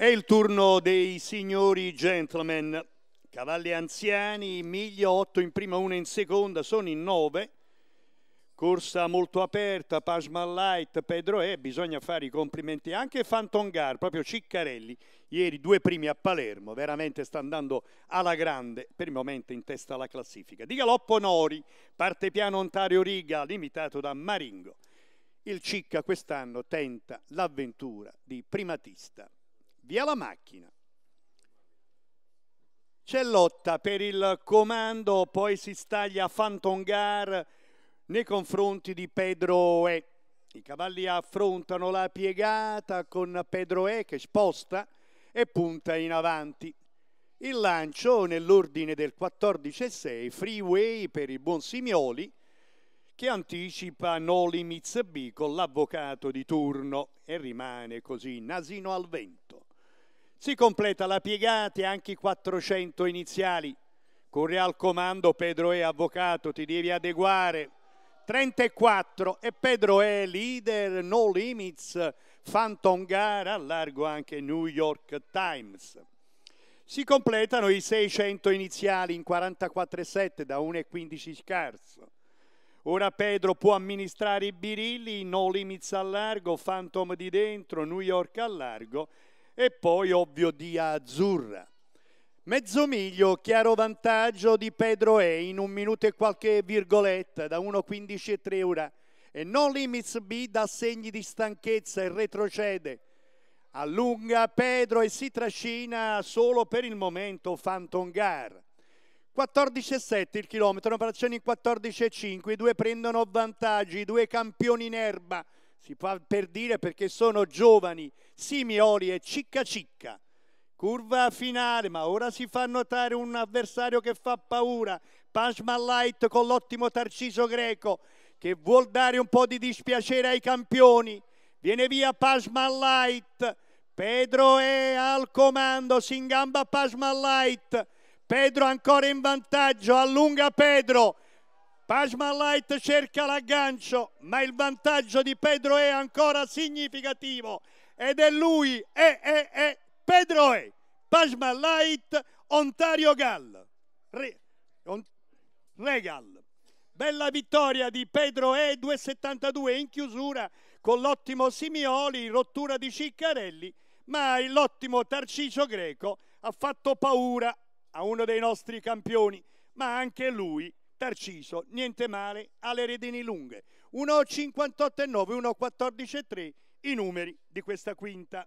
È il turno dei signori gentlemen. Cavalli anziani, miglia 8 in prima, 1 in seconda, sono in 9. Corsa molto aperta, Pajman Light, Pedro E, bisogna fare i complimenti anche Fantongar, proprio Ciccarelli, ieri due primi a Palermo, veramente sta andando alla grande, per il momento in testa alla classifica. Di galoppo Nori, parte piano Ontario Riga, limitato da Maringo. Il Cicca quest'anno tenta l'avventura di primatista. Via la macchina. C'è lotta per il comando, poi si staglia Phantom Gar nei confronti di Pedro E. I cavalli affrontano la piegata con Pedro E che sposta e punta in avanti. Il lancio nell'ordine del 14-6, freeway per il buon Simioli, che anticipa Noli Mizzabi con l'avvocato di turno e rimane così nasino al vento. Si completa la piegata e anche i 400 iniziali. Corre al Comando Pedro E avvocato, ti devi adeguare. 34 e Pedro E leader, no limits, Phantom Gara, largo anche New York Times. Si completano i 600 iniziali in 44,7 da 1,15 scarso. Ora Pedro può amministrare i birilli, no limits al largo, Phantom di dentro, New York al largo e poi ovvio Dia Azzurra. Mezzo miglio, chiaro vantaggio di Pedro E in un minuto e qualche virgoletta da 1.15 e 3 ora e non limits B dà segni di stanchezza e retrocede. Allunga Pedro e si trascina solo per il momento Phantom Gar. 14,7 il chilometro, operazioni 14,5, i due prendono vantaggi, i due campioni in erba si fa per dire perché sono giovani, Simioli e Cicca Cicca. Curva finale, ma ora si fa notare un avversario che fa paura, Pashma Light con l'ottimo Tarciso Greco, che vuol dare un po' di dispiacere ai campioni. Viene via Pashma Light, Pedro è al comando, si ingamba Pashma Light, Pedro ancora in vantaggio, allunga Pedro, Pajma Light cerca l'aggancio, ma il vantaggio di Pedro è ancora significativo. Ed è lui, è, è, è, Pedro E. Pajma Light, Ontario Gall. Re, on, Regal. Bella vittoria di Pedro E, 2,72 in chiusura con l'ottimo Simioli, rottura di Ciccarelli, ma l'ottimo Tarcicio Greco ha fatto paura a uno dei nostri campioni, ma anche lui Tarciso, niente male, ha le redini lunghe. 1,58,9, 1,14,3 i numeri di questa quinta.